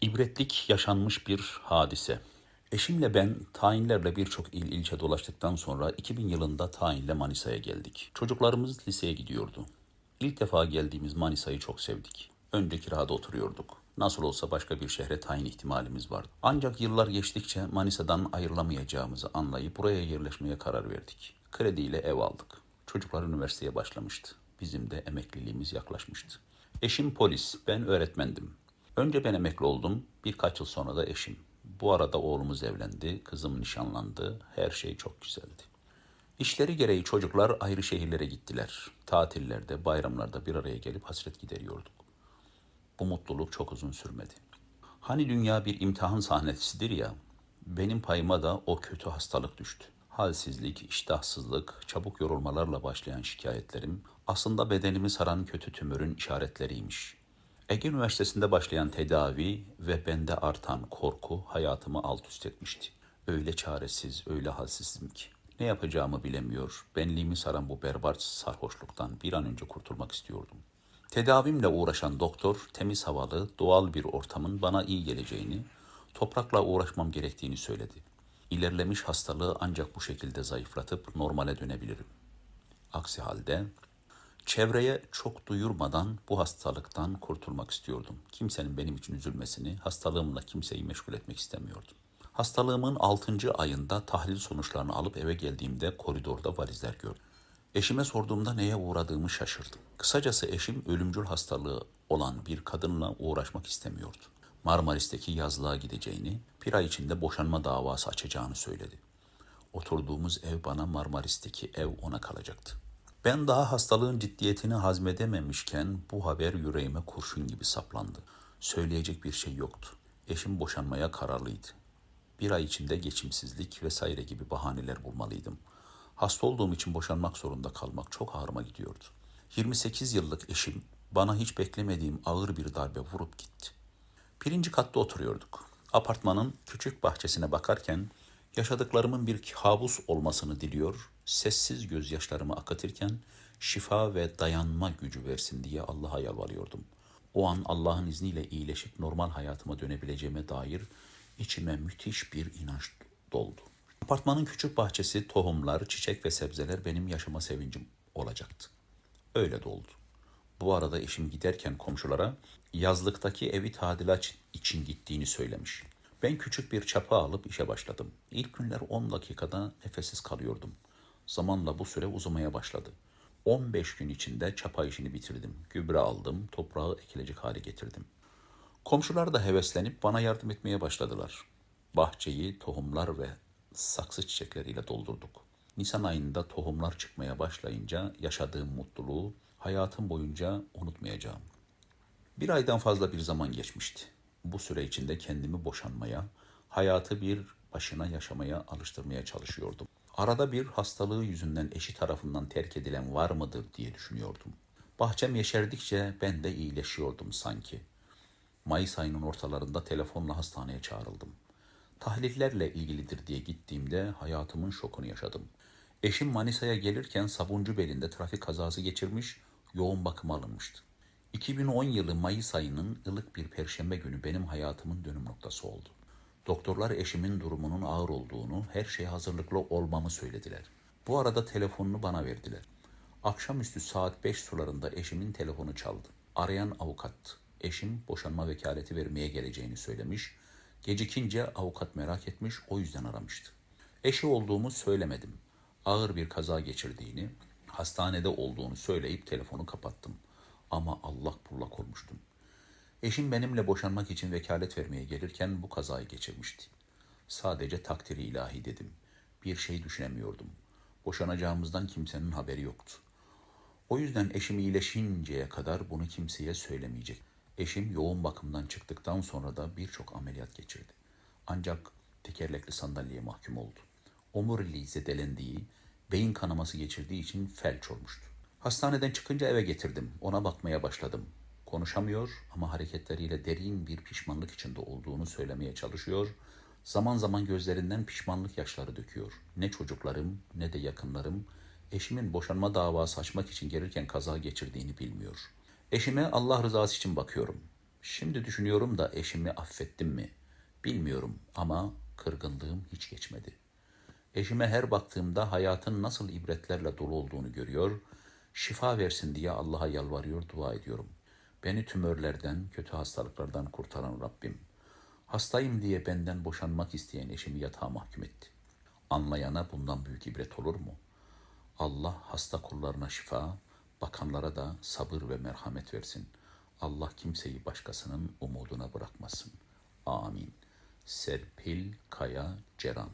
İbretlik yaşanmış bir hadise. Eşimle ben tayinlerle birçok il ilçe dolaştıktan sonra 2000 yılında tayinle Manisa'ya geldik. Çocuklarımız liseye gidiyordu. İlk defa geldiğimiz Manisa'yı çok sevdik. Önce kirada oturuyorduk. Nasıl olsa başka bir şehre tayin ihtimalimiz vardı. Ancak yıllar geçtikçe Manisa'dan ayrılamayacağımızı anlayıp buraya yerleşmeye karar verdik. Krediyle ev aldık. Çocuklar üniversiteye başlamıştı. Bizim de emekliliğimiz yaklaşmıştı. Eşim polis, ben öğretmendim. Önce ben emekli oldum, birkaç yıl sonra da eşim. Bu arada oğlumuz evlendi, kızım nişanlandı, her şey çok güzeldi. İşleri gereği çocuklar ayrı şehirlere gittiler. Tatillerde, bayramlarda bir araya gelip hasret gideriyorduk. Bu mutluluk çok uzun sürmedi. Hani dünya bir imtihan sahnesidir ya, benim payıma da o kötü hastalık düştü. Halsizlik, iştahsızlık, çabuk yorulmalarla başlayan şikayetlerim aslında bedenimi saran kötü tümörün işaretleriymiş. Ege Üniversitesi'nde başlayan tedavi ve bende artan korku hayatımı alt üst etmişti. Öyle çaresiz, öyle halsizdim ki. Ne yapacağımı bilemiyor, benliğimi saran bu berbat sarhoşluktan bir an önce kurtulmak istiyordum. Tedavimle uğraşan doktor, temiz havalı, doğal bir ortamın bana iyi geleceğini, toprakla uğraşmam gerektiğini söyledi. İlerlemiş hastalığı ancak bu şekilde zayıflatıp normale dönebilirim. Aksi halde Çevreye çok duyurmadan bu hastalıktan kurtulmak istiyordum. Kimsenin benim için üzülmesini, hastalığımla kimseyi meşgul etmek istemiyordum. Hastalığımın 6. ayında tahlil sonuçlarını alıp eve geldiğimde koridorda valizler gördüm. Eşime sorduğumda neye uğradığımı şaşırdım. Kısacası eşim ölümcül hastalığı olan bir kadınla uğraşmak istemiyordu. Marmaris'teki yazlığa gideceğini, bir ay içinde boşanma davası açacağını söyledi. Oturduğumuz ev bana Marmaris'teki ev ona kalacaktı. Ben daha hastalığın ciddiyetini hazmedememişken bu haber yüreğime kurşun gibi saplandı. Söyleyecek bir şey yoktu. Eşim boşanmaya kararlıydı. Bir ay içinde geçimsizlik vesaire gibi bahaneler bulmalıydım. Hasta olduğum için boşanmak zorunda kalmak çok ağrıma gidiyordu. 28 yıllık eşim bana hiç beklemediğim ağır bir darbe vurup gitti. Birinci katta oturuyorduk. Apartmanın küçük bahçesine bakarken yaşadıklarımın bir kabus olmasını diliyor, sessiz gözyaşlarımı akıtırken şifa ve dayanma gücü versin diye Allah'a yalvarıyordum. O an Allah'ın izniyle iyileşip normal hayatıma dönebileceğime dair içime müthiş bir inanç doldu. Apartmanın küçük bahçesi, tohumlar, çiçek ve sebzeler benim yaşama sevincim olacaktı. Öyle de oldu. Bu arada eşim giderken komşulara yazlıktaki evi tadilat için gittiğini söylemiş. Ben küçük bir çapa alıp işe başladım. İlk günler 10 dakikada nefessiz kalıyordum. Zamanla bu süre uzamaya başladı. 15 gün içinde çapa işini bitirdim. Gübre aldım, toprağı ekilecek hale getirdim. Komşular da heveslenip bana yardım etmeye başladılar. Bahçeyi tohumlar ve saksı çiçekleriyle doldurduk. Nisan ayında tohumlar çıkmaya başlayınca yaşadığım mutluluğu hayatım boyunca unutmayacağım. Bir aydan fazla bir zaman geçmişti. Bu süre içinde kendimi boşanmaya, hayatı bir başına yaşamaya alıştırmaya çalışıyordum. Arada bir hastalığı yüzünden eşi tarafından terk edilen var mıdır diye düşünüyordum. Bahçem yeşerdikçe ben de iyileşiyordum sanki. Mayıs ayının ortalarında telefonla hastaneye çağrıldım. Tahlillerle ilgilidir diye gittiğimde hayatımın şokunu yaşadım. Eşim Manisa'ya gelirken sabuncu belinde trafik kazası geçirmiş, yoğun bakıma alınmıştı. 2010 yılı Mayıs ayının ılık bir perşembe günü benim hayatımın dönüm noktası oldu. Doktorlar eşimin durumunun ağır olduğunu, her şey hazırlıklı olmamı söylediler. Bu arada telefonunu bana verdiler. Akşamüstü saat 5 sularında eşimin telefonu çaldı. Arayan avukattı. Eşim boşanma vekaleti vermeye geleceğini söylemiş. Gecikince avukat merak etmiş, o yüzden aramıştı. Eşi olduğumu söylemedim. Ağır bir kaza geçirdiğini, hastanede olduğunu söyleyip telefonu kapattım. Ama Allah bullak olmuştum. Eşim benimle boşanmak için vekalet vermeye gelirken bu kazayı geçirmişti. Sadece takdiri ilahi dedim. Bir şey düşünemiyordum. Boşanacağımızdan kimsenin haberi yoktu. O yüzden eşim iyileşinceye kadar bunu kimseye söylemeyecek. Eşim yoğun bakımdan çıktıktan sonra da birçok ameliyat geçirdi. Ancak tekerlekli sandalyeye mahkum oldu. Omuriliği zedelendiği, beyin kanaması geçirdiği için felç olmuştu. Hastaneden çıkınca eve getirdim. Ona bakmaya başladım. Konuşamıyor ama hareketleriyle derin bir pişmanlık içinde olduğunu söylemeye çalışıyor. Zaman zaman gözlerinden pişmanlık yaşları döküyor. Ne çocuklarım ne de yakınlarım eşimin boşanma davası açmak için gelirken kaza geçirdiğini bilmiyor. Eşime Allah rızası için bakıyorum. Şimdi düşünüyorum da eşimi affettim mi? Bilmiyorum ama kırgınlığım hiç geçmedi. Eşime her baktığımda hayatın nasıl ibretlerle dolu olduğunu görüyor, şifa versin diye Allah'a yalvarıyor, dua ediyorum. Beni tümörlerden, kötü hastalıklardan kurtaran Rabbim, hastayım diye benden boşanmak isteyen eşimi yatağa mahkum etti. Anlayana bundan büyük ibret olur mu? Allah hasta kullarına şifa, bakanlara da sabır ve merhamet versin. Allah kimseyi başkasının umuduna bırakmasın. Amin. Serpil Kaya Ceran